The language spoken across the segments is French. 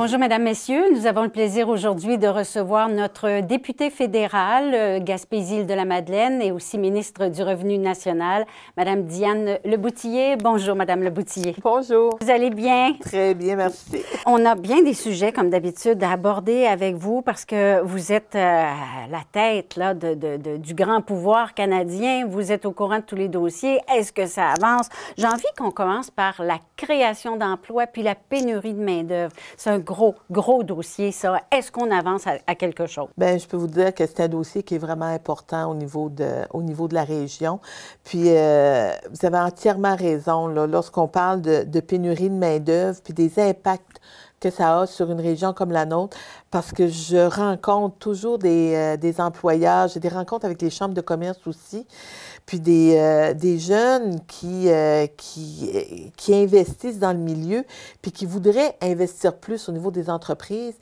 Bonjour, Mesdames, Messieurs. Nous avons le plaisir aujourd'hui de recevoir notre député fédéral, euh, Gaspésie de la Madeleine, et aussi ministre du Revenu national, Madame Diane Leboutillier. Bonjour, Madame Leboutillier. Bonjour. Vous allez bien? Très bien, merci. On a bien des sujets, comme d'habitude, à aborder avec vous parce que vous êtes euh, à la tête là, du grand pouvoir canadien. Vous êtes au courant de tous les dossiers. Est-ce que ça avance? J'ai envie qu'on commence par la création d'emplois puis la pénurie de main-d'œuvre. C'est gros, gros dossier, ça. Est-ce qu'on avance à, quelque chose? Bien, je peux vous dire que c'est un dossier qui est vraiment important au niveau de, niveau de la région. Puis, euh, vous avez entièrement raison, lorsqu'on parle de, de pénurie de main-d'œuvre, puis des impacts que ça a sur une région comme la nôtre, parce que je rencontre toujours des, euh, des employeurs, j'ai des rencontres avec les chambres de commerce aussi, puis des, euh, jeunes qui, euh, qui, qui investissent dans le milieu, puis qui voudraient investir plus au niveau des entreprises,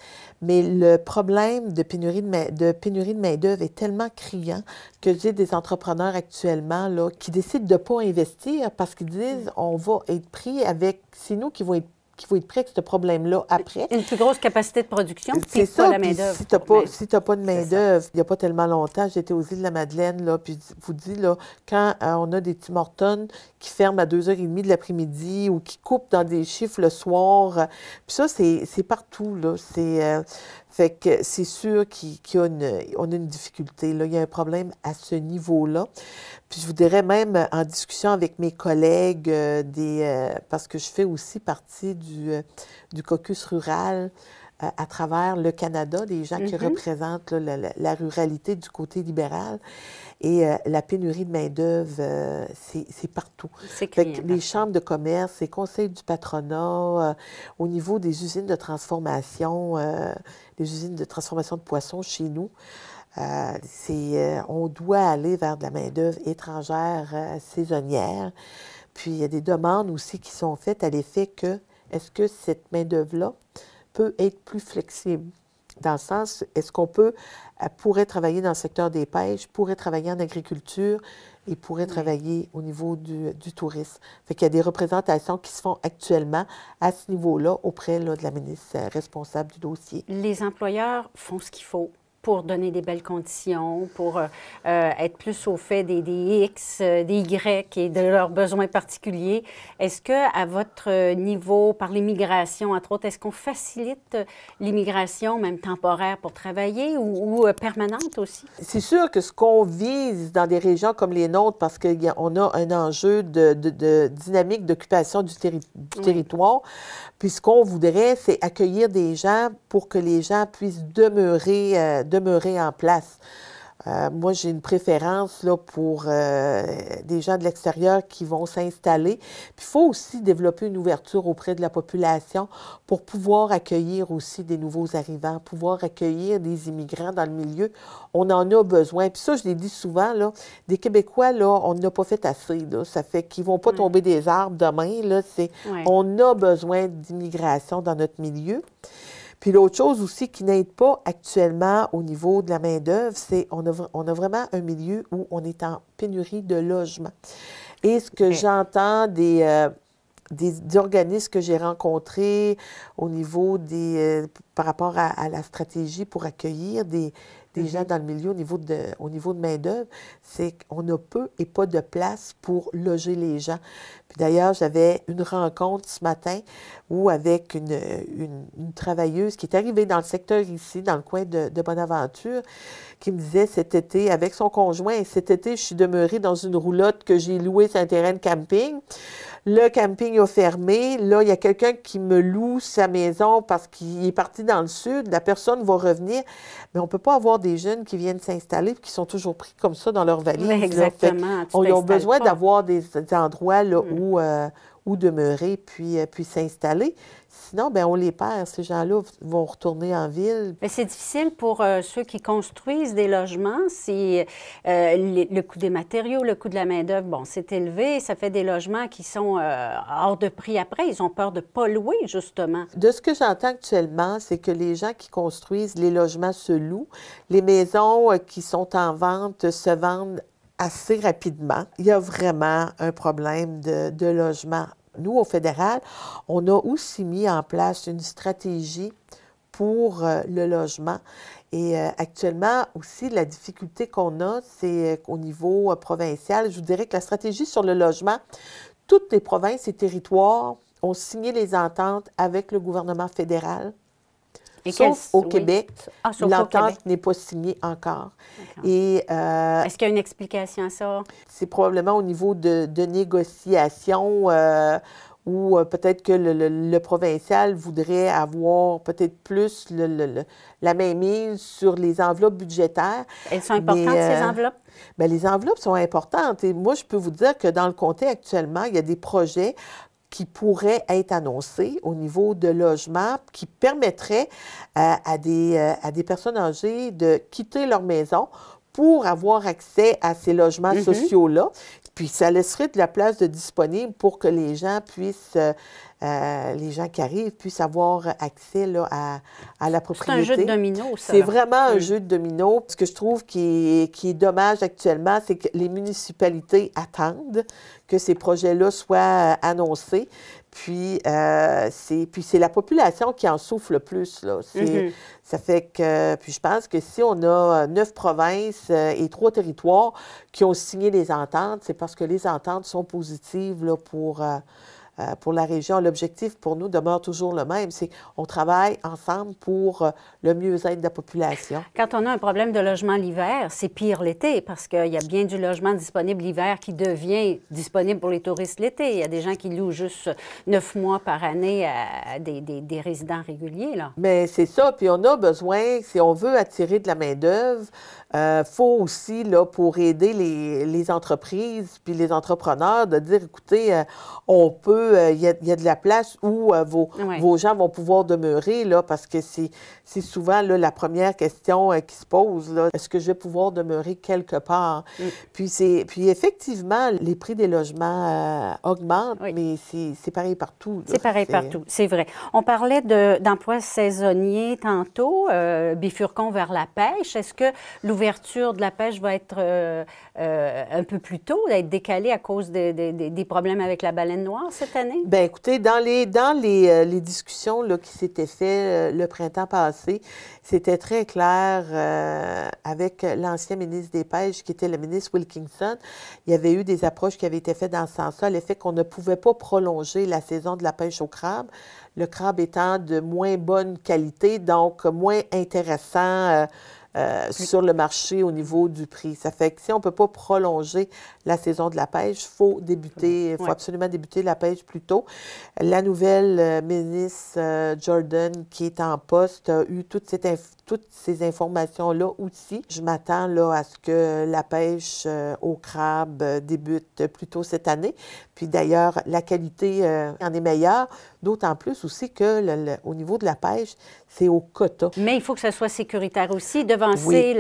mais le problème de pénurie de main, de pénurie de main-d'œuvre est tellement criant que j'ai des entrepreneurs actuellement là, qui décident de ne pas investir parce qu'ils disent mmh. on va être pris avec, c'est nous qui vont être qu'il faut être prêt avec ce problème-là après. Une plus grosse capacité de production, c'est ça. Pas la main si tu n'as pas, de main-d'œuvre, il n'y a pas tellement longtemps, j'étais aux îles de la Madeleine, là, puis vous dis, là, quand euh, on a des Tim Hortons qui ferment à 2h30 de l'après-midi ou qui coupent dans des chiffres le soir, euh, puis ça, c'est partout, là. C'est. Euh, fait que c'est sûr qu'on a, une, a une difficulté. Là. Il y a un problème à ce niveau-là. Puis je vous dirais même en discussion avec mes collègues euh, des euh, parce que je fais aussi partie du, euh, du caucus rural à travers le Canada, des gens qui mm-hmm. représentent la, ruralité du côté libéral. Et euh, la pénurie de main-d'œuvre, euh, c'est partout. que les chambres de commerce, les conseils du patronat, euh, au niveau des usines de transformation, les usines de transformation de poissons chez nous, on doit aller vers de la main-d'œuvre étrangère saisonnière. Puis il y a des demandes aussi qui sont faites à l'effet que est-ce que cette main-d'œuvre-là peut être plus flexible. Dans le sens, est-ce qu'on peut, pourrait travailler dans le secteur des pêches, pourrait travailler en agriculture et pourrait travailler au niveau du, tourisme. Fait qu'il y a des représentations qui se font actuellement à ce niveau-là auprès de la ministre euh, responsable du dossier. Les employeurs font ce qu'il faut pour donner des belles conditions, pour euh, euh, être plus au fait des, des, X, euh, des Y et de leurs besoins particuliers. Est-ce que, à votre niveau, par l'immigration, entre autres, est-ce qu'on facilite l'immigration, même temporaire, pour travailler ou, permanente aussi? C'est sûr que ce qu'on vise dans des régions comme les nôtres, parce qu'on a un enjeu de, dynamique d'occupation du, territoire, puis ce qu'on voudrait, c'est accueillir des gens pour que les gens puissent demeurer, euh, demeurer en place. Euh, moi, j'ai une préférence là, pour euh, des gens de l'extérieur qui vont s'installer. Puis il faut aussi développer une ouverture auprès de la population pour pouvoir accueillir aussi des nouveaux arrivants, pouvoir accueillir des immigrants dans le milieu. On en a besoin. Puis ça, je l'ai dit souvent, là, des Québécois, là, on n'a pas fait assez. Ça fait qu'ils ne vont pas mm. tomber des arbres demain. Là. On a besoin d'immigration dans notre milieu. Puis l'autre chose aussi qui n'aide pas actuellement au niveau de la main-d'œuvre, c'est qu'on a, on a vraiment un milieu où on est en pénurie de logements. Et ce que j'entends des, euh, des, organismes que j'ai rencontrés au niveau des. Euh, par rapport à, la stratégie pour accueillir des, mhm. gens dans le milieu au niveau de, au niveau de main-d'œuvre, c'est qu'on a peu et pas de place pour loger les gens. Puis d'ailleurs, j'avais une rencontre ce matin où, avec une, travailleuse qui est arrivée dans le secteur ici, dans le coin de, de Bonaventure, qui me disait cet été, avec son conjoint, cet été, je suis demeurée dans une roulotte que j'ai louée sur un terrain de camping. Le camping a fermé. Là, il y a quelqu'un qui me loue sa maison parce qu'il est parti dans le sud. La personne va revenir. Mais on ne peut pas avoir des jeunes qui viennent s'installer et qui sont toujours pris comme ça dans leur valise. exactement. Ils ont besoin d'avoir des, endroits mm. où, euh, ou demeurer puis, euh, puis s'installer. Sinon, ben on les perd. Ces gens-là vont retourner en ville. Mais c'est difficile pour euh, ceux qui construisent des logements. Si euh, le coût des matériaux, le coût de la main-d'œuvre, bon, c'est élevé. Ça fait des logements qui sont hors de prix après. Ils ont peur de pas louer, justement. De ce que j'entends actuellement, c'est que les gens qui construisent les logements se louent. Les maisons qui sont en vente se vendent assez rapidement. Il y a vraiment un problème de, logement. Nous, au fédéral, on a aussi mis en place une stratégie pour euh, le logement. Et euh, actuellement aussi, la difficulté qu'on a, c'est qu'au euh, niveau provincial, je vous dirais que la stratégie sur le logement, toutes les provinces et territoires ont signé les ententes avec le gouvernement fédéral ah, sauf au Québec, l'entente n'est pas signée encore. Euh, Est-ce qu'il y a une explication à ça? C'est probablement au niveau de, de négociations euh, ou euh, peut-être que le, provincial voudrait avoir peut-être plus le, la mainmise sur les enveloppes budgétaires. Elles sont importantes, ces euh, enveloppes? Ben, les enveloppes sont importantes. Et moi, je peux vous dire que dans le comté actuellement, il y a des projets qui pourrait être annoncé au niveau de logements qui permettrait euh, à, des, euh, à des personnes âgées de quitter leur maison pour avoir accès à ces logements mm-hmm. sociaux-là, puis ça laisserait de la place de disponible pour que les gens puissent, euh, euh, les gens qui arrivent puissent avoir accès à, la propriété. C'est un jeu de domino, ça. C'est vraiment un hmm. jeu de domino. Ce que je trouve qui est, qui est dommage actuellement, c'est que les municipalités attendent que ces projets-là soient euh, annoncés. Puis, euh, c'est, puis c'est la population qui en souffle le plus. Là. Mm-hmm. Ça fait que, puis je pense que si on a euh, neuf provinces euh, et trois territoires qui ont signé des ententes, c'est parce que les ententes sont positives là, pour... Euh, pour la région, l'objectif pour nous demeure toujours le même, c'est on travaille ensemble pour euh, le mieux-être de la population. Quand on a un problème de logement l'hiver, c'est pire l'été parce qu'il y a bien du logement disponible l'hiver qui devient disponible pour les touristes l'été. Il y a des gens qui louent juste neuf mois par année à des, résidents réguliers. Là. Mais c'est ça, puis on a besoin, si on veut attirer de la main-d'œuvre, il euh, faut aussi, là, pour aider les, les, entreprises puis les entrepreneurs, de dire, écoutez, on peut euh, il y, a de la place où euh, vos, gens vont pouvoir demeurer, là, parce que c'est souvent la première question euh, qui se pose, est-ce que je vais pouvoir demeurer quelque part? Mm. Puis, puis effectivement, les prix des logements augmentent, mais c'est pareil partout. C'est pareil partout, c'est vrai. On parlait d'emplois saisonniers tantôt, bifurquons vers la pêche. Est-ce que l'ouverture de la pêche va être un peu plus tôt, va être décalée à cause des, problèmes avec la baleine noire Bien, écoutez, dans les, dans les, euh, discussions là, qui s'étaient faites euh, le printemps passé, c'était très clair euh, avec l'ancien ministre des Pêches, qui était le ministre Wilkinson. Il y avait eu des approches qui avaient été faites dans ce sens-là, l'effet qu'on ne pouvait pas prolonger la saison de la pêche au crabe, le crabe étant de moins bonne qualité, donc moins intéressant euh, sur le marché au niveau du prix. Ça fait que si on ne peut pas prolonger la saison de la pêche, il faut débuter, mm-hmm. faut absolument débuter la pêche plus tôt. La nouvelle euh, ministre euh, Jordan, qui est en poste, a eu toute cette, toutes ces informations-là aussi. Je m'attends là à ce que la pêche euh, au crabe euh, débute plus tôt cette année. Puis d'ailleurs, la qualité euh, en est meilleure, d'autant plus aussi que au niveau de la pêche, c'est au quota. Mais il faut que ça soit sécuritaire aussi. Devancer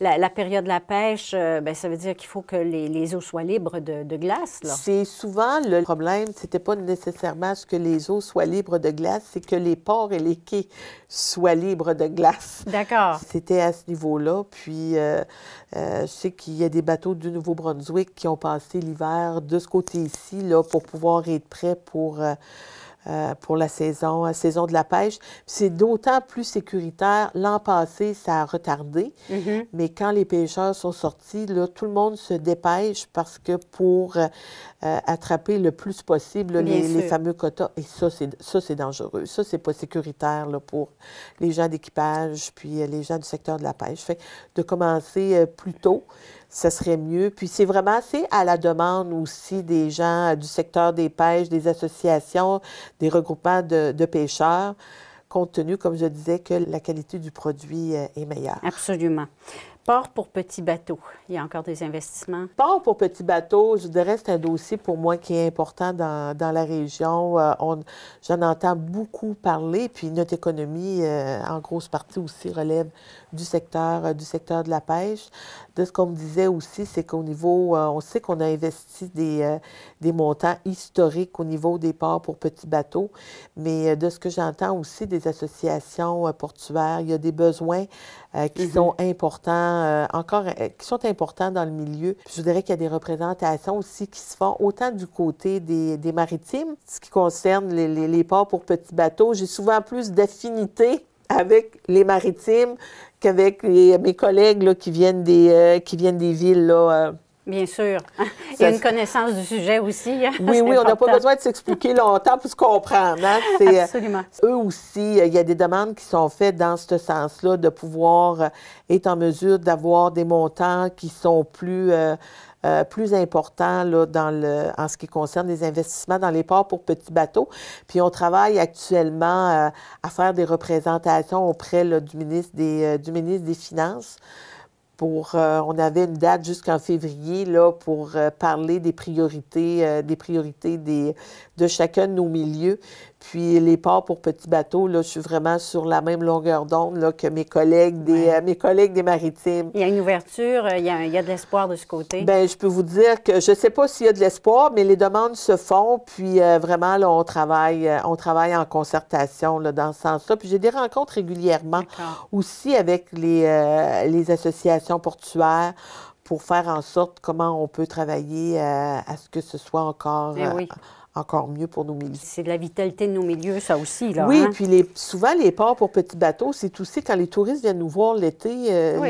la, période de la pêche, ben, ça veut dire qu'il faut que les, eaux soient libres de, glace. C'est souvent le problème, c'était pas nécessairement ce que les eaux soient libres de glace, c'est que les ports et les quais soient libres de glace. C'était à ce niveau-là. Puis, euh, euh, je sais qu'il y a des bateaux du Nouveau-Brunswick qui ont passé l'hiver de ce côté-ci là, pour pouvoir être prêts pour euh, euh, pour la saison, euh, saison de la pêche. C'est d'autant plus sécuritaire. L'an passé, ça a retardé, mm-hmm. mais quand les pêcheurs sont sortis, tout le monde se dépêche parce que pour euh, attraper le plus possible les, fameux quotas, et ça, c'est dangereux. Ça, c'est pas sécuritaire pour les gens d'équipage puis les gens du secteur de la pêche. Fait de commencer plus tôt ce serait mieux. Puis c'est vraiment à la demande aussi des gens euh, du secteur des pêches, des associations, des regroupements de, de pêcheurs, compte tenu, comme je disais, que la qualité du produit euh, est meilleure. Absolument. Port pour petits bateaux, il y a encore des investissements. Port pour petits bateaux, je dirais c'est un dossier pour moi qui est important dans, la région. Euh, j'en entends beaucoup parler, puis notre économie, euh, en grosse partie aussi, relève du secteur, euh, du secteur de la pêche. De ce qu'on me disait aussi, c'est qu'au niveau, on sait qu'on a investi des, des montants historiques au niveau des ports pour petits bateaux, mais de ce que j'entends aussi des associations portuaires, il y a des besoins qui mhm. sont importants euh, encore euh, qui sont importants dans le milieu. je dirais qu'il y a des représentations aussi qui se font autant du côté des, maritimes, ce qui concerne les, ports pour petits bateaux. J'ai souvent plus d'affinité avec les maritimes qu'avec mes collègues qui viennent des euh, qui viennent des villes là, Bien sûr. Il y a une connaissance du sujet aussi. Hein. Oui, oui, on n'a pas besoin de s'expliquer longtemps pour se comprendre. Hein. Euh, Absolument. Eux aussi, euh, il y a des demandes qui sont faites dans ce sens-là, de pouvoir euh, être en mesure d'avoir des montants qui sont plus, plus importants dans le, en ce qui concerne les investissements dans les ports pour petits bateaux. Puis on travaille actuellement à faire des représentations auprès du, ministre des, du ministre des Finances pour, euh, on avait une date jusqu'en février là, pour euh, parler des priorités, euh, des priorités de chacun de nos milieux. Puis les ports pour petits bateaux, là, je suis vraiment sur la même longueur d'onde que mes collègues des euh, mes collègues des maritimes. Il y a une ouverture, euh, il y a, de l'espoir de ce côté. Bien, je peux vous dire que je ne sais pas s'il y a de l'espoir, mais les demandes se font. Puis euh, vraiment, là, on travaille, on travaille en concertation dans ce sens-là. Puis j'ai des rencontres régulièrement aussi avec les, associations portuaires pour faire en sorte comment on peut travailler à ce que ce soit encore. Eh encore mieux pour nos milieux. C'est de la vitalité de nos milieux, ça aussi. oui, hein. puis les, souvent, les ports pour petits bateaux, c'est aussi quand les touristes viennent nous voir l'été, euh,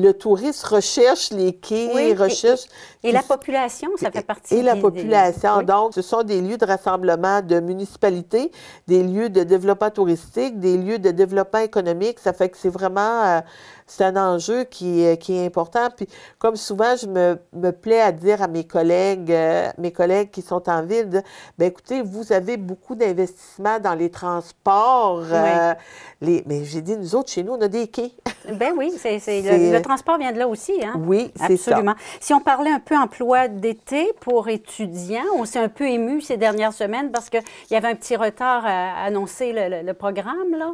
le, touriste recherche les quais, recherche... Et, la population, ça fait partie... Et, la population. Donc, ce sont des lieux de rassemblement de municipalités, des lieux de développement touristique, des lieux de développement économique. Ça fait que c'est vraiment... Euh, c'est un enjeu qui, euh, qui, est important. Puis, comme souvent, je me, plais à dire à mes collègues, mes collègues qui sont en ville, Bien, écoutez, vous avez beaucoup d'investissements dans les transports. Euh, les... Mais j'ai dit nous autres, chez nous, on a des quais. ben oui, le, transport vient de là aussi. Hein. Oui, c'est ça. Absolument. Si on parlait un peu emploi d'été pour étudiants, on s'est un peu ému ces dernières semaines parce qu'il y avait un petit retard à annoncer le, programme.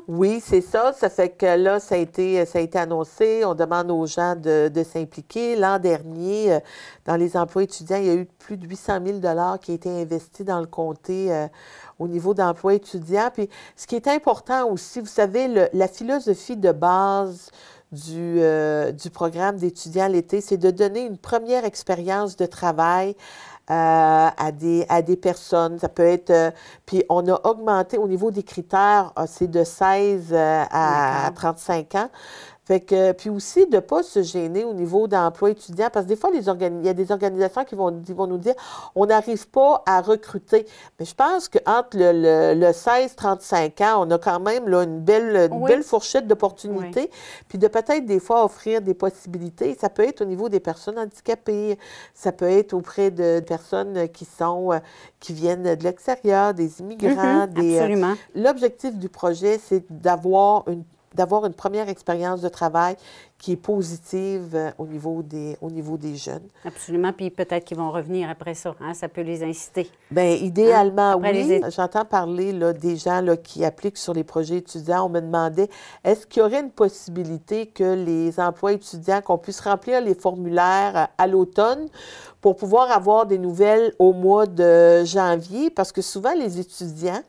Oui, c'est ça. Ça fait que là, ça a été, ça a été annoncé. On demande aux gens de, de s'impliquer. L'an dernier, euh, dans les emplois étudiants, il y a eu plus de 800 000 qui ont été investis dans le comté euh, au niveau d'emploi étudiant. Puis ce qui est important aussi, vous savez, la philosophie de base du, euh, du programme d'étudiants l'été, c'est de donner une première expérience de travail euh, à, des, à des personnes. Ça peut être. puis on a augmenté au niveau des critères, ah, c'est de 16 à, 35 ans puis aussi, de ne pas se gêner au niveau d'emploi étudiant, parce que des fois, les il y a des organisations qui vont, nous dire on n'arrive pas à recruter. Mais je pense qu'entre le, le, 16-35 ans, on a quand même une, belle, fourchette d'opportunités, puis de peut-être des fois offrir des possibilités. Ça peut être au niveau des personnes handicapées, ça peut être auprès de personnes qui sont euh, qui viennent de l'extérieur, des immigrants. Mm-hmm. des, euh, absolument. L'objectif du projet, c'est d'avoir une d'avoir une première expérience de travail qui est positive euh, au niveau des, au niveau des jeunes. Absolument. Puis peut-être qu'ils vont revenir après ça. Hein, ça peut les inciter. Bien, idéalement, hein, oui. J'entends parler là, des gens qui appliquent sur les projets étudiants. On me demandait, est-ce qu'il y aurait une possibilité que les emplois étudiants, qu'on puisse remplir les formulaires euh, à l'automne pour pouvoir avoir des nouvelles au mois de janvier? Parce que souvent, les étudiants,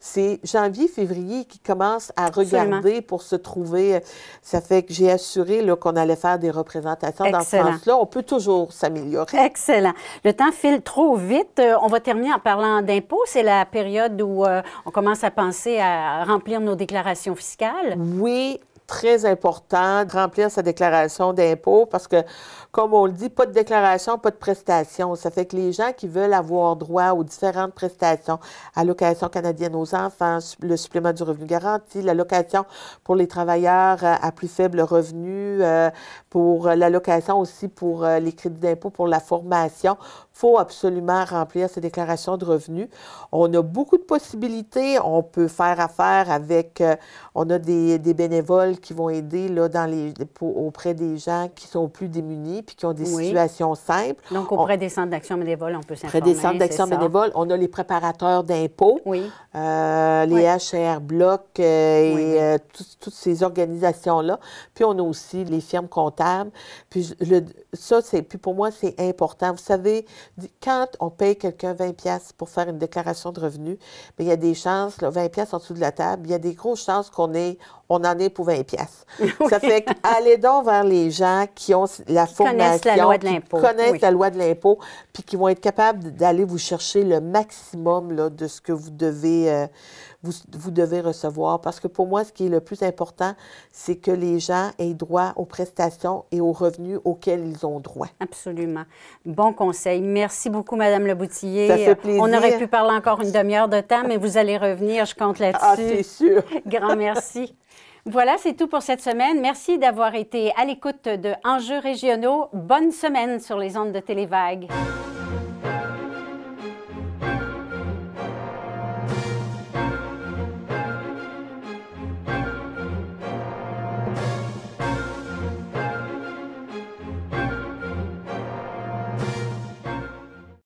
c'est janvier-février qui commence à regarder pour se trouver. Ça fait que j'ai assuré qu'on allait faire des représentations dans ce sens-là. On peut toujours s'améliorer. Excellent. Le temps file trop vite. Euh, on va terminer en parlant d'impôts. C'est la période où euh, on commence à penser à remplir nos déclarations fiscales. Oui, très important de remplir sa déclaration d'impôt parce que, comme on le dit, pas de déclaration, pas de prestation. Ça fait que les gens qui veulent avoir droit aux différentes prestations, allocation canadienne aux enfants, le supplément du revenu garanti, l'allocation pour les travailleurs euh, à plus faible revenu, euh, pour euh, l'allocation aussi pour les crédits d'impôt pour la formation, faut absolument remplir ces déclarations de revenus. On a beaucoup de possibilités. On peut faire affaire avec, euh, on a des, bénévoles qui vont aider là, dans les, auprès des gens qui sont plus démunis puis qui ont des situations simples. Donc, auprès des centres d'action bénévole, on peut s'informer. Auprès des centres d'action bénévole, on a les préparateurs d'impôts, euh, les HR blocs euh, et toutes ces organisations-là. Puis, on a aussi les firmes comptables. Puis, ça, c'est, puis pour moi, c'est important. Vous savez, quand on paye quelqu'un 20$ pour faire une déclaration de revenus, ben, il y a des chances, là, 20$ en dessous de la table, il y a des grosses chances qu'on ait, on en ait pour 20$. pièces. Ça fait aller donc vers les gens qui ont la formation, connaissent la loi de l'impôt. connaissent la loi de l'impôt, puis qui vont être capables d'aller vous chercher le maximum de ce que vous devez, euh, vous, devez recevoir. Parce que pour moi, ce qui est le plus important, c'est que les gens aient droit aux prestations et aux revenus auxquels ils ont droit. Absolument. Bon conseil. Merci beaucoup, Madame Le Ça fait plaisir. On aurait pu parler encore une demi-heure de temps, mais vous allez revenir, je compte là-dessus. Ah, c'est sûr. Grand merci. Voilà, c'est tout pour cette semaine. Merci d'avoir été à l'écoute de Enjeux régionaux. Bonne semaine sur les ondes de Télévague.